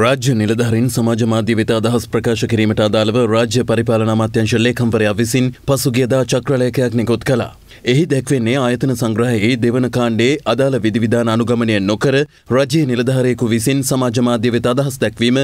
රාජ්‍ය නිලධහරින් සමාජමාධ්‍ය වෙත අදහස් ප්‍රකාශ කිරීමට අදාළව රාජ්‍ය පරිපාලන අමාත්‍යංශ ලේකම්වරයා විසින් පසුගියදා චක්‍රලයකයක් නිකුත් කළා. එහි දැක්වෙන්නේ ආයතන සංග්‍රහයේ දෙවන කාණ්ඩේ අදාළ විධිවිධාන අනුගමනය නොකර රජයේ නිලධාරයෙකු විසින් සමාජ මාධ්‍ය වෙත අදහස් දැක්වීම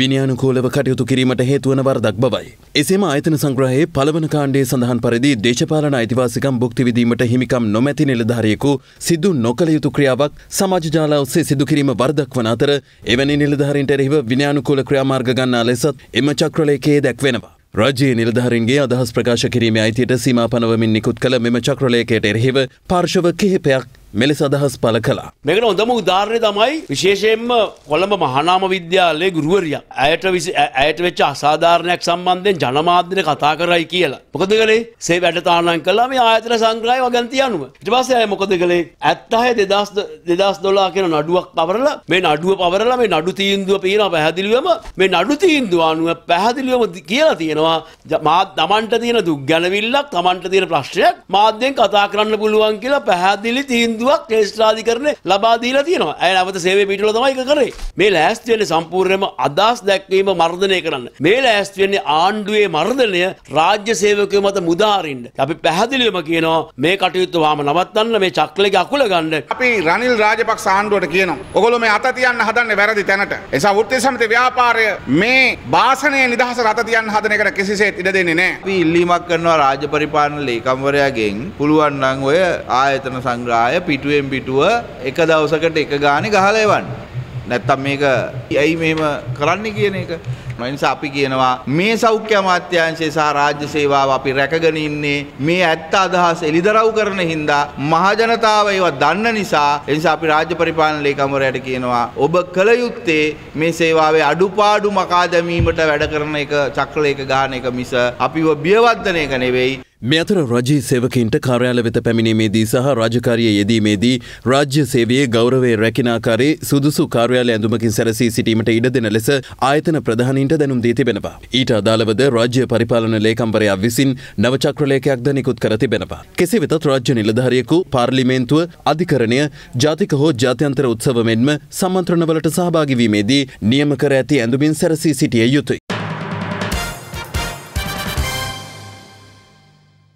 විනයානුකූලව කටයුතු කිරීමට හේතුවන වරදක් බවයි. එසේම ආයතන සංග්‍රහයේ පළවන කාණ්ඩේ සඳහන් පරිදි දේශපාලන අයිතිවාසිකම් භුක්තිවිදීමට හිමිකම් නොමැති නිලධාරයෙකු සිදු නොකළ යුතු ක්‍රියාවක් සමාජ ජාලා ඔස්සේ සිදු කිරීම වරදක් වන අතර එවැනි නිලධාරීන්ට එරෙහිව විනයානුකූල ක්‍රියාමාර්ග ගන්නා ලෙසත් එම චක්‍රලේඛයේ දැක්වෙනවා. රජයේ නිලධහරින්ගේ අදහස් ප්‍රකාශ කිරීම අයිතියට සීමා පනවමින් නිකුත් කළ මෙම චක්‍රලයකයට එරහිව පාර්ශව කිහිපයක් මෙලෙස අදහස් පල කලා. මෙකට හොඳම උදාරණය තමයි විශේෂයෙන්ම කොළඹ මහනාම විද්‍යාලයේ ගුරුවරිය ඇයට ඇයට වෙච්ච අසාධාරණයක් සම්බන්ධයෙන් ජනමාධ්‍යන කතා කරයි කියලා. මොකද කළේ සේ වැඩතානම් කළා මේ ආයතන සංග්‍රහය වගන්ති අනුව. ඊට පස්සේ අය මොකද කළේ 70000 2012 කියන නඩුවක් පවරලා මේ නඩුව පවරලා මේ නඩු තීන්දුව පේන පැහැදිලිවම මේ නඩු තීන්දුව අනුව පැහැදිලිවම කියලා තියෙනවා මා තමන්ට තියෙන දුක් ගැනවිල්ලක් තමන්ට තියෙන ප්‍රශ්නයක් මාධ්‍යෙන් කතා කරන්න පුළුවන් කියලා පැහැදිලි තීන්දුව තීන්දුවක් ශ්‍රාධිකරණය ලබා දීලා තියෙනවා. ඇය නැවත සේවය පිටුල තමයි ඒක කරේ. මේ ලෑස්ති වෙන්නේ සම්පූර්ණයෙන්ම අදහස් දැක්වීම මර්ධනය කරන්න. මේ ලෑස්ති වෙන්නේ ආණ්ඩුවේ මර්ධනය රාජ්‍ය සේවකයෝ මත මුදා අරින්න. අපි පැහැදිලිවම කියනවා මේ කටයුතු වහම නවත්තන්න මේ චක්‍රලගේ අකුල ගන්න. අපි රනිල් රාජපක්ෂ ආණ්ඩුවට කියනවා. ඔගොල්ලෝ මේ අත තියන්න හදන්නේ වැරදි තැනට. එසා වෘත්ති සමිති ව්‍යාපාරය මේ බාසනය නිදහස රට තියන්න හදන එකට කිසිසේත් ඉඩ දෙන්නේ නැහැ. අපි ඉල්ලීමක් කරනවා රාජ්‍ය පරිපාලන ලේකම්වරයාගෙන් පුළුවන් නම් ඔය ආයතන සංග්‍රහය පිටුවෙන් පිටුව එක දවසකට එක ගානේ ගහලා එවන්න. නැත්තම් මේක ඇයි මෙහෙම කරන්නේ කියන එක. නිසා අපි කියනවා මේ සෞඛ්‍ය අමාත්‍යාංශය සහ රාජ්‍ය සේවාව අපි රැකගෙන ඉන්නේ මේ ඇත්ත අදහස් එලිදරව් කරන හින්දා මහජනතාව ඒවා දන්න නිසා එනිසා අපි රාජ්‍ය පරිපාලන ලේකම්වරයාට කියනවා ඔබ කළ යුත්තේ මේ සේවාවේ අඩුපාඩු මකා දැමීමට වැඩ කරන එක චක්‍රලයක ගහන එක මිස අපිව බියවර්ධනය එක නෙවෙයි මේ අතර රජී සේවකයින්ට කාර්යාල වෙත පැමිණීමේදී සහ රාජකාරිය යෙදීමේදී රාජ්‍ය සේවයේ ගෞරවය රැකින ආකාරයේ සුදුසු කාර්යාල ඇඳුමකින් සැරසී සිටීමට ඉඩ දෙන ලෙස ආයතන ප්‍රධානීන්ට දැනුම් දී තිබෙනවා. ඊට අදාළවද රාජ්‍ය පරිපාලන ලේකම්වරයා විසින් නව චක්‍රලේඛයක් ද නිකුත් කර තිබෙනවා. කෙසේ වෙතත් රාජ්‍ය නිලධාරියෙකු පාර්ලිමේන්තුව අධිකරණය ජාතික හෝ ජාත්‍යන්තර උත්සව මෙන්ම සම්මන්ත්‍රණවලට සහභාගී වීමේදී නියම කර ඇති ඇඳුමින් සැරසී සිටිය යුතුය.